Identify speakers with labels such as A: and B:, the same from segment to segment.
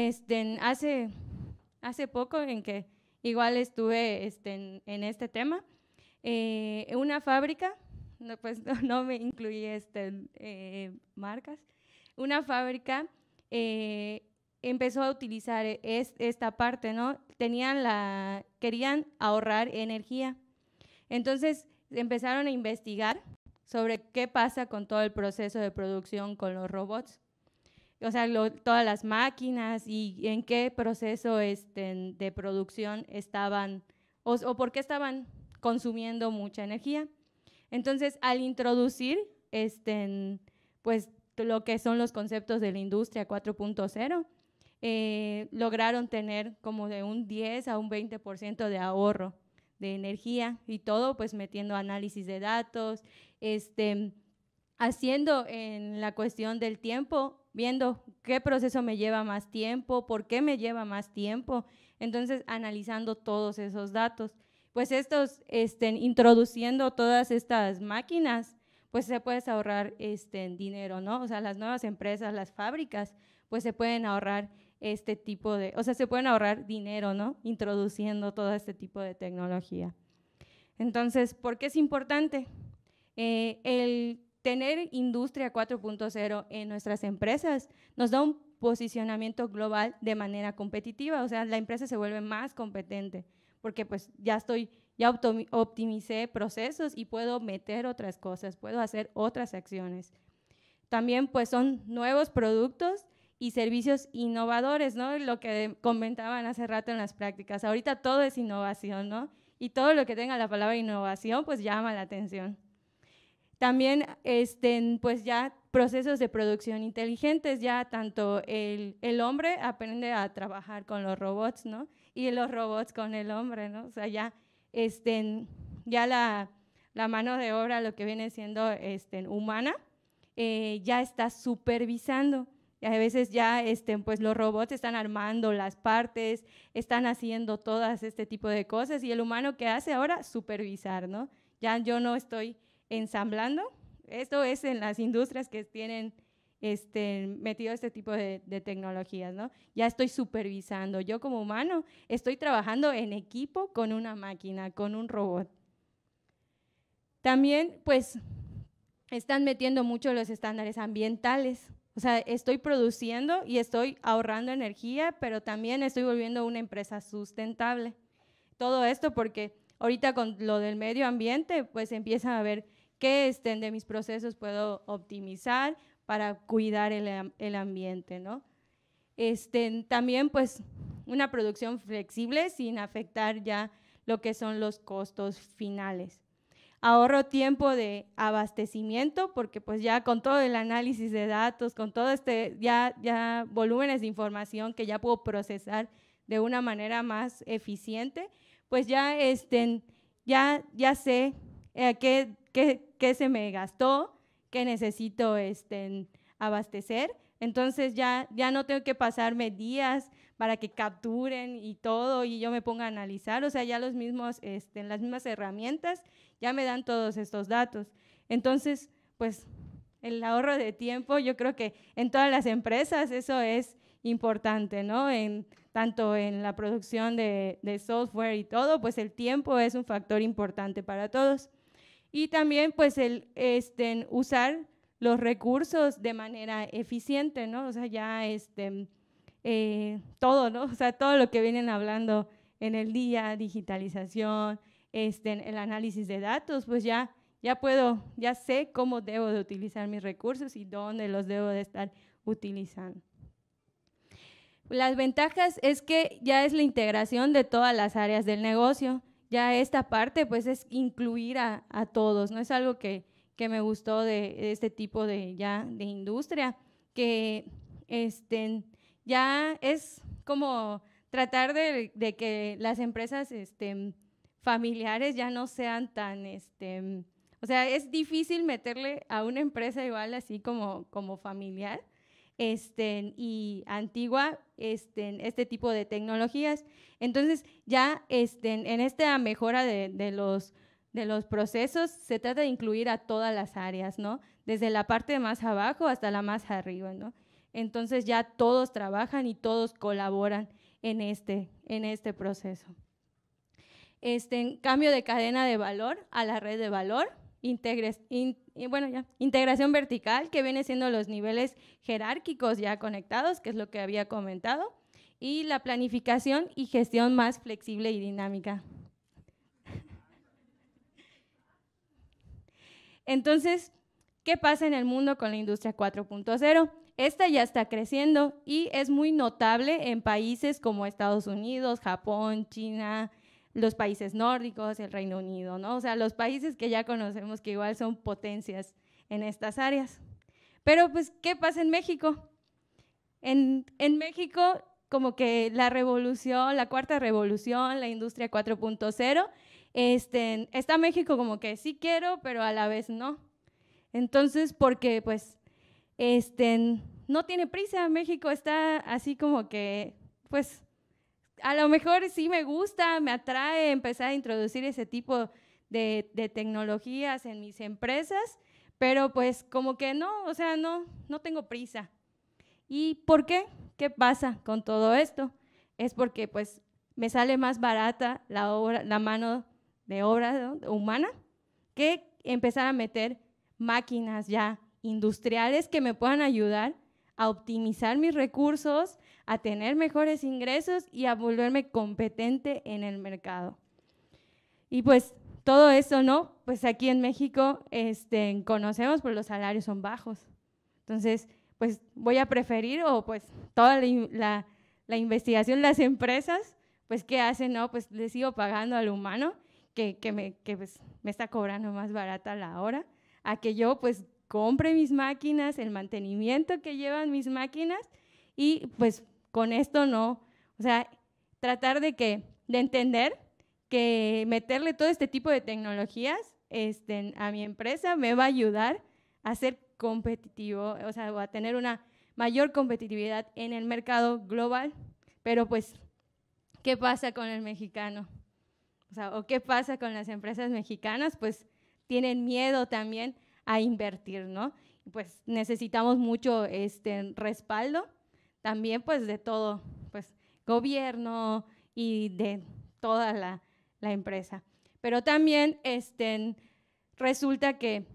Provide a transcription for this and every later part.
A: Este, hace, hace poco en que igual estuve este, en, este tema, eh, una fábrica, no, pues no, me incluí este, eh, marcas, una fábrica eh, empezó a utilizar esta parte, ¿no? Tenían la, querían ahorrar energía. Entonces empezaron a investigar sobre qué pasa con todo el proceso de producción con los robots o sea, todas las máquinas y en qué proceso este, de producción estaban o, por qué estaban consumiendo mucha energía. Entonces, al introducir este, pues, lo que son los conceptos de la industria 4.0, eh, lograron tener como de un 10 a un 20% de ahorro de energía y todo, pues metiendo análisis de datos, este, haciendo en la cuestión del tiempo viendo qué proceso me lleva más tiempo, por qué me lleva más tiempo. Entonces, analizando todos esos datos. Pues estos, estén introduciendo todas estas máquinas, pues se puede ahorrar este, dinero, ¿no? O sea, las nuevas empresas, las fábricas, pues se pueden ahorrar este tipo de, o sea, se pueden ahorrar dinero, ¿no? Introduciendo todo este tipo de tecnología. Entonces, ¿por qué es importante? Eh, el tener industria 4.0 en nuestras empresas nos da un posicionamiento global de manera competitiva, o sea, la empresa se vuelve más competente porque pues ya estoy, ya optimicé procesos y puedo meter otras cosas, puedo hacer otras acciones. También pues son nuevos productos y servicios innovadores, ¿no? Lo que comentaban hace rato en las prácticas. Ahorita todo es innovación, ¿no? Y todo lo que tenga la palabra innovación pues llama la atención. También, este, pues ya procesos de producción inteligentes, ya tanto el, hombre aprende a trabajar con los robots, ¿no? Y los robots con el hombre, ¿no? O sea, ya, este, ya la, mano de obra, lo que viene siendo este, humana, eh, ya está supervisando. a veces ya este, pues los robots están armando las partes, están haciendo todas este tipo de cosas y el humano que hace ahora supervisar, ¿no? Ya yo no estoy ensamblando. Esto es en las industrias que tienen este, metido este tipo de, tecnologías, ¿no? Ya estoy supervisando. Yo como humano estoy trabajando en equipo con una máquina, con un robot. También, pues, están metiendo mucho los estándares ambientales. O sea, estoy produciendo y estoy ahorrando energía, pero también estoy volviendo una empresa sustentable. Todo esto porque ahorita con lo del medio ambiente, pues empiezan a ver qué estén de mis procesos puedo optimizar para cuidar el, el ambiente, ¿no? estén también, pues, una producción flexible sin afectar ya lo que son los costos finales. Ahorro tiempo de abastecimiento porque pues ya con todo el análisis de datos, con todo este ya, ya volúmenes de información que ya puedo procesar de una manera más eficiente, pues ya, estén ya, ya sé eh, a qué qué, se me gastó, qué necesito este, abastecer. Entonces ya, ya no tengo que pasarme días para que capturen y todo y yo me ponga a analizar. O sea, ya los mismos, este, las mismas herramientas ya me dan todos estos datos. Entonces, pues el ahorro de tiempo, yo creo que en todas las empresas eso es importante, ¿no? En, tanto en la producción de, de software y todo, pues el tiempo es un factor importante para todos. Y también pues el este, usar los recursos de manera eficiente, ¿no? O sea, ya este, eh, todo, ¿no? O sea, todo lo que vienen hablando en el día, digitalización, este, el análisis de datos, pues ya, ya puedo, ya sé cómo debo de utilizar mis recursos y dónde los debo de estar utilizando. Las ventajas es que ya es la integración de todas las áreas del negocio ya esta parte pues es incluir a, todos, ¿no? Es algo que, me gustó de, este tipo de, ya, de industria, que este, ya es como tratar de, que las empresas este, familiares ya no sean tan, este, o sea, es difícil meterle a una empresa igual así como, como familiar este, y antigua, este, este tipo de tecnologías. Entonces, ya este, en esta mejora de, de, los, de los procesos se trata de incluir a todas las áreas, ¿no? Desde la parte más abajo hasta la más arriba, ¿no? Entonces ya todos trabajan y todos colaboran en este, en este proceso. Este en cambio de cadena de valor a la red de valor, integres, y bueno, ya, integración vertical, que viene siendo los niveles jerárquicos ya conectados, que es lo que había comentado, y la planificación y gestión más flexible y dinámica. Entonces, ¿qué pasa en el mundo con la industria 4.0? Esta ya está creciendo y es muy notable en países como Estados Unidos, Japón, China, los países nórdicos, el Reino Unido, ¿no? O sea, los países que ya conocemos que igual son potencias en estas áreas. Pero pues, ¿qué pasa en México? En, México, como que la revolución, la cuarta revolución, la industria 4.0, este, está México como que sí quiero, pero a la vez no. Entonces, porque pues, este, no tiene prisa, México está así como que, pues, a lo mejor sí me gusta, me atrae empezar a introducir ese tipo de, tecnologías en mis empresas, pero pues como que no, o sea, no, no tengo prisa. ¿Y por qué? ¿Qué pasa con todo esto? Es porque pues me sale más barata la, mano de obra humana que empezar a meter máquinas ya industriales que me puedan ayudar a optimizar mis recursos, a tener mejores ingresos y a volverme competente en el mercado. Y pues todo eso, ¿no? Pues aquí en México este, conocemos, por pues los salarios son bajos. Entonces, pues voy a preferir o pues toda la, la, investigación, las empresas, pues ¿qué hacen? No, pues le sigo pagando al humano que, me, pues, me está cobrando más barata la hora, a que yo pues compre mis máquinas, el mantenimiento que llevan mis máquinas y pues con esto no. O sea, tratar de que, de entender que meterle todo este tipo de tecnologías este, a mi empresa me va a ayudar a ser competitivo, o sea, a tener una mayor competitividad en el mercado global, pero pues, ¿qué pasa con el mexicano? O sea, ¿o qué pasa con las empresas mexicanas? Pues tienen miedo también a invertir, ¿no? Pues necesitamos mucho este respaldo también pues de todo, pues gobierno y de toda la, empresa. Pero también este, resulta que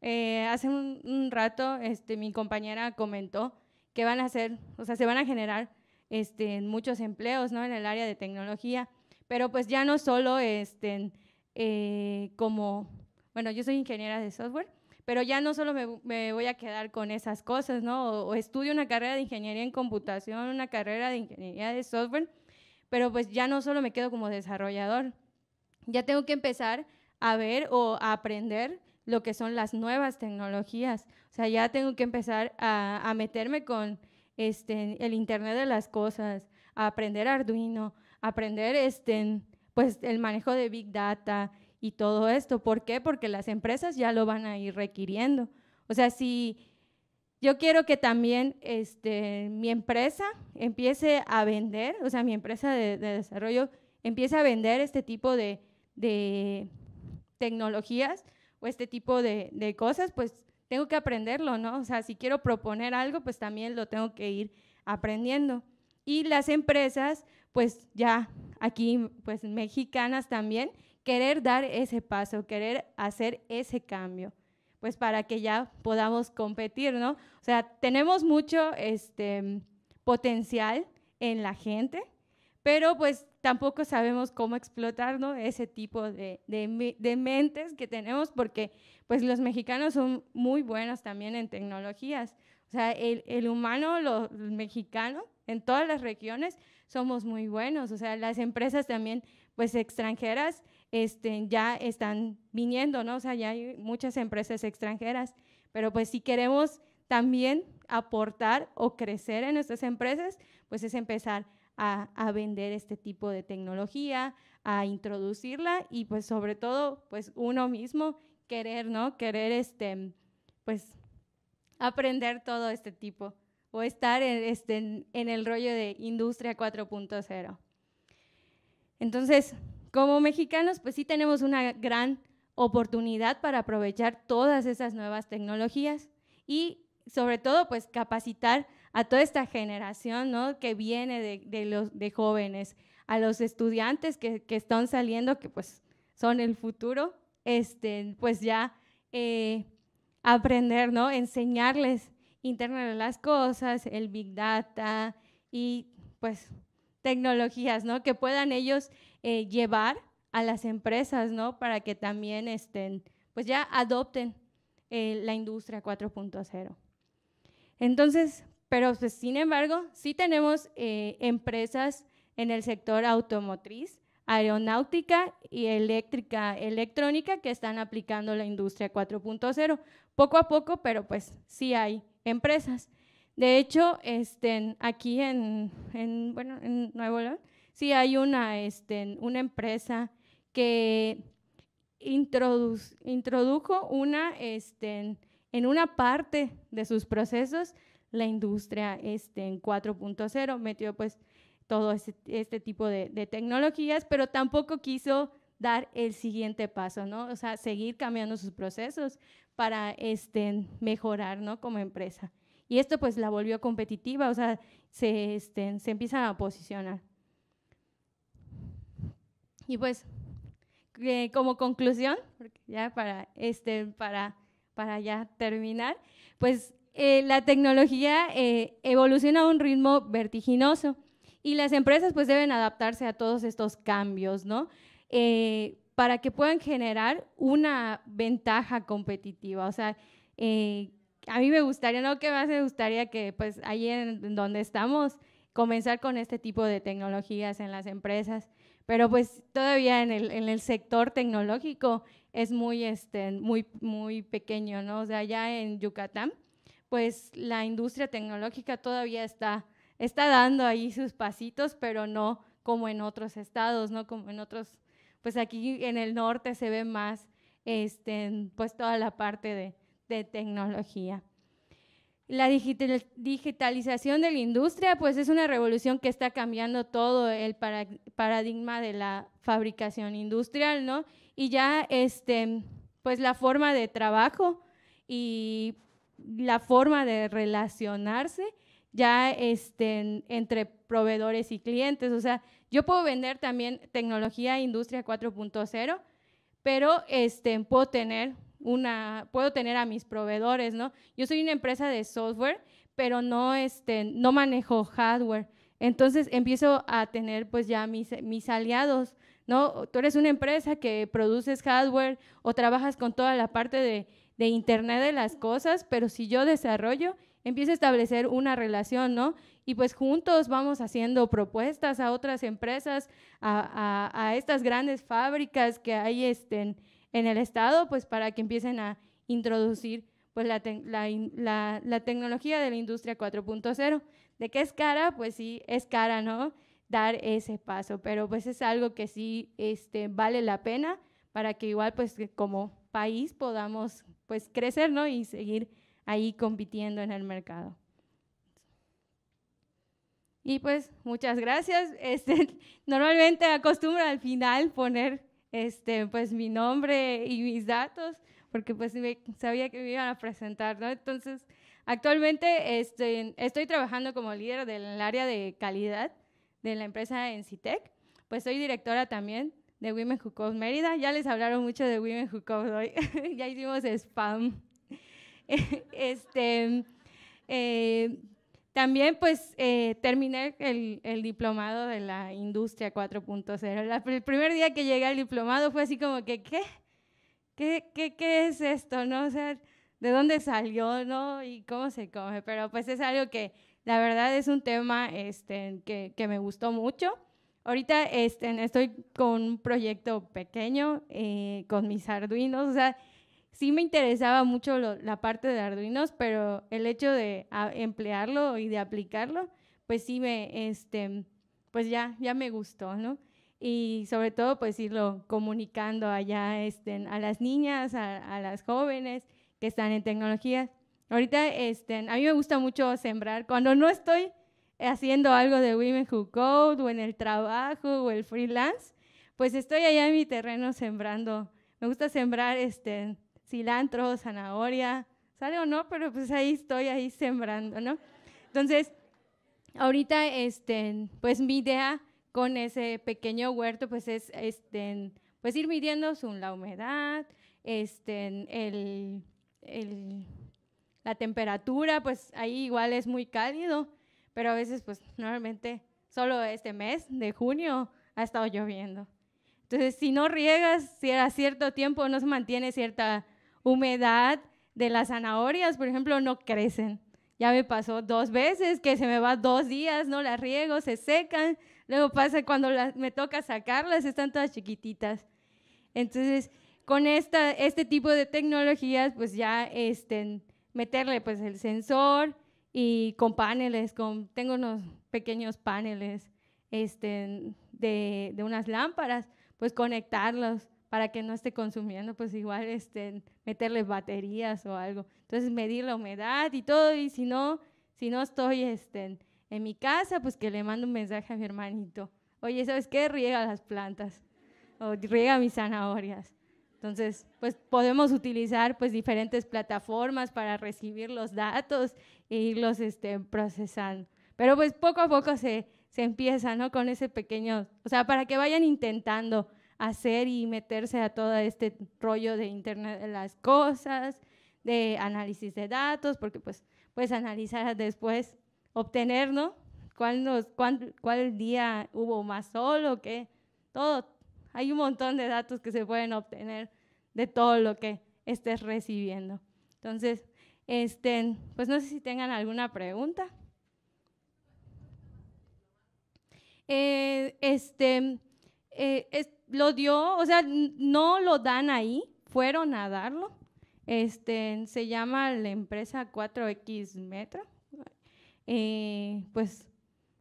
A: eh, hace un, rato este, mi compañera comentó que van a hacer, o sea, se van a generar este, muchos empleos ¿no? en el área de tecnología, pero pues ya no solo este, eh, como, bueno, yo soy ingeniera de software, pero ya no solo me, voy a quedar con esas cosas, ¿no? O, estudio una carrera de ingeniería en computación, una carrera de ingeniería de software, pero pues ya no solo me quedo como desarrollador, ya tengo que empezar a ver o a aprender lo que son las nuevas tecnologías, o sea, ya tengo que empezar a, meterme con este, el Internet de las Cosas, a aprender Arduino, a aprender este, pues, el manejo de Big Data, y todo esto. ¿Por qué? Porque las empresas ya lo van a ir requiriendo. O sea, si yo quiero que también este, mi empresa empiece a vender, o sea, mi empresa de, desarrollo empiece a vender este tipo de, tecnologías o este tipo de, de, cosas, pues tengo que aprenderlo, ¿no? O sea, si quiero proponer algo, pues también lo tengo que ir aprendiendo. Y las empresas, pues ya aquí, pues mexicanas también, querer dar ese paso, querer hacer ese cambio, pues para que ya podamos competir, ¿no? O sea, tenemos mucho este, potencial en la gente, pero pues tampoco sabemos cómo explotar ¿no? ese tipo de, de, de, mentes que tenemos, porque pues los mexicanos son muy buenos también en tecnologías. O sea, el, el humano, los mexicanos, en todas las regiones somos muy buenos. O sea, las empresas también, pues extranjeras, este, ya están viniendo, ¿no? O sea, ya hay muchas empresas extranjeras, pero pues si queremos también aportar o crecer en nuestras empresas, pues es empezar a, vender este tipo de tecnología, a introducirla y pues sobre todo, pues uno mismo querer, ¿no? Querer este, pues aprender todo este tipo o estar este, en el rollo de industria 4.0. Entonces, como mexicanos, pues sí tenemos una gran oportunidad para aprovechar todas esas nuevas tecnologías y sobre todo, pues capacitar a toda esta generación ¿no? que viene de, los, de jóvenes, a los estudiantes que, están saliendo, que pues son el futuro, este, pues ya eh, aprender, ¿no? enseñarles Internet de las Cosas, el Big Data y pues tecnologías, ¿no? Que puedan ellos eh, llevar a las empresas, Para que también estén, pues ya adopten eh, la industria 4.0. Entonces, pero pues, sin embargo, sí tenemos eh, empresas en el sector automotriz, aeronáutica y eléctrica, electrónica que están aplicando la industria 4.0. Poco a poco, pero pues sí hay empresas. De hecho, este, aquí en, bueno, en Nuevo León, sí hay una, este, una empresa que introdujo una, este, en una parte de sus procesos la industria este, en 4.0, metió pues todo este, este, tipo de, de, tecnologías, pero tampoco quiso dar el siguiente paso, ¿no? O sea, seguir cambiando sus procesos para este, mejorar, ¿no? Como empresa. Y esto pues la volvió competitiva, o sea, se, este, se empiezan a posicionar. Y pues, eh, como conclusión, ya para, este, para, para ya terminar, pues eh, la tecnología eh, evoluciona a un ritmo vertiginoso y las empresas pues deben adaptarse a todos estos cambios, ¿no? para que puedan generar una ventaja competitiva, o sea, a mí me gustaría, no que más me gustaría que pues ahí en donde estamos, comenzar con este tipo de tecnologías en las empresas, pero pues todavía en el, sector tecnológico es muy, este, muy, muy pequeño, ¿no? O sea, allá en Yucatán, pues la industria tecnológica todavía está, está dando ahí sus pasitos, pero no como en otros estados, ¿no? Como en otros, pues aquí en el norte se ve más, este, pues toda la parte de, de tecnología. La digitalización de la industria, pues es una revolución que está cambiando todo el paradigma de la fabricación industrial, ¿no? Y ya, este, pues la forma de trabajo y la forma de relacionarse ya este, entre proveedores y clientes. O sea, yo puedo vender también tecnología industria 4.0, pero este, puedo tener una, puedo tener a mis proveedores, ¿no? Yo soy una empresa de software, pero no, este, no manejo hardware. Entonces empiezo a tener pues ya mis, mis aliados, ¿no? Tú eres una empresa que produces hardware o trabajas con toda la parte de, de Internet de las cosas, pero si yo desarrollo, empiezo a establecer una relación, ¿no? Y pues juntos vamos haciendo propuestas a otras empresas, a, a, estas grandes fábricas que hay este, en en el Estado, pues para que empiecen a introducir pues la, tecnología de la industria 4.0. ¿De qué es cara? Pues sí, es cara, ¿no? Dar ese paso, pero pues es algo que sí este, vale la pena para que igual pues como país podamos pues crecer, ¿no? Y seguir ahí compitiendo en el mercado. Y pues muchas gracias. Este, normalmente acostumbro al final poner este, pues mi nombre y mis datos, porque pues sabía que me iban a presentar, ¿no? Entonces, actualmente este, estoy trabajando como líder del área de calidad de la empresa en CITEC, pues soy directora también de Women Who Code Mérida, ya les hablaron mucho de Women Who Code hoy, ya hicimos spam. este, eh, también pues eh, terminé el, el, diplomado de la industria 4.0. El primer día que llegué al diplomado fue así como que, ¿qué? ¿Qué, qué, es esto? ¿No? sé ¿de dónde salió? ¿No? ¿Y cómo se coge? Pero pues es algo que la verdad es un tema este, que, que me gustó mucho. Ahorita este, estoy con un proyecto pequeño, eh, con mis arduinos, o sea, sí me interesaba mucho la parte de Arduinos, pero el hecho de ah, emplearlo y de aplicarlo, pues sí me, este, pues ya, ya me gustó, ¿no? Y sobre todo, pues irlo comunicando allá este, a las niñas, a, las jóvenes que están en tecnología. Ahorita, este, a mí me gusta mucho sembrar. Cuando no estoy haciendo algo de Women Who Code o en el trabajo o el freelance, pues estoy allá en mi terreno sembrando. Me gusta sembrar este, cilantro, zanahoria, sale o no, pero pues ahí estoy, ahí sembrando, ¿no? Entonces, ahorita, este, pues mi idea con ese pequeño huerto, pues es, este, pues ir midiendo la humedad, este, el, el, la temperatura, pues ahí igual es muy cálido, pero a veces, pues normalmente solo este mes de junio ha estado lloviendo. Entonces, si no riegas, si a cierto tiempo no se mantiene cierta humedad de las zanahorias, por ejemplo, no crecen. Ya me pasó dos veces que se me va dos días, no las riego, se secan. Luego pasa cuando me toca sacarlas, están todas chiquititas. Entonces, con esta, este tipo de tecnologías, pues ya este, meterle pues el sensor y con paneles, con, tengo unos pequeños paneles este, de unas lámparas, pues conectarlos para que no esté consumiendo, pues igual este, meterle baterías o algo. Entonces medir la humedad y todo, y si no, si no estoy este, en mi casa, pues que le mando un mensaje a mi hermanito. Oye, ¿sabes qué? Riega las plantas o riega mis zanahorias. Entonces, pues podemos utilizar pues diferentes plataformas para recibir los datos e irlos este, procesando. Pero pues poco a poco se, se empieza, ¿no? Con ese pequeño, o sea, para que vayan intentando hacer y meterse a todo este rollo de Internet de las Cosas, de análisis de datos, porque pues puedes analizar después, obtener, ¿no? ¿Cuál, nos, día hubo más sol o qué? Todo. Hay un montón de datos que se pueden obtener de todo lo que estés recibiendo. Entonces, este, pues no sé si tengan alguna pregunta. Eh, este, eh, lo dio, o sea, no lo dan ahí, fueron a darlo. Este, se llama la empresa 4X Metro. Eh, pues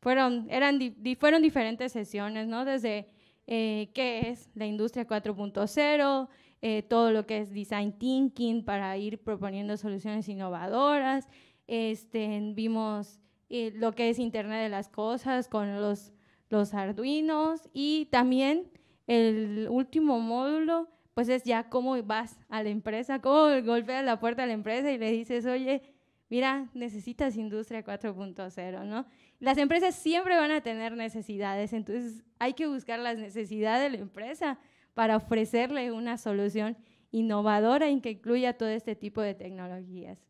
A: fueron, eran fueron diferentes sesiones, ¿no? Desde eh, qué es la industria 4.0, eh, todo lo que es design thinking para ir proponiendo soluciones innovadoras. Este, vimos lo que es Internet de las Cosas con los, los Arduinos y también el último módulo, pues es ya cómo vas a la empresa, cómo golpeas la puerta a la empresa y le dices, oye, mira, necesitas industria 4.0, ¿no? Las empresas siempre van a tener necesidades, entonces hay que buscar las necesidades de la empresa para ofrecerle una solución innovadora en que incluya todo este tipo de tecnologías.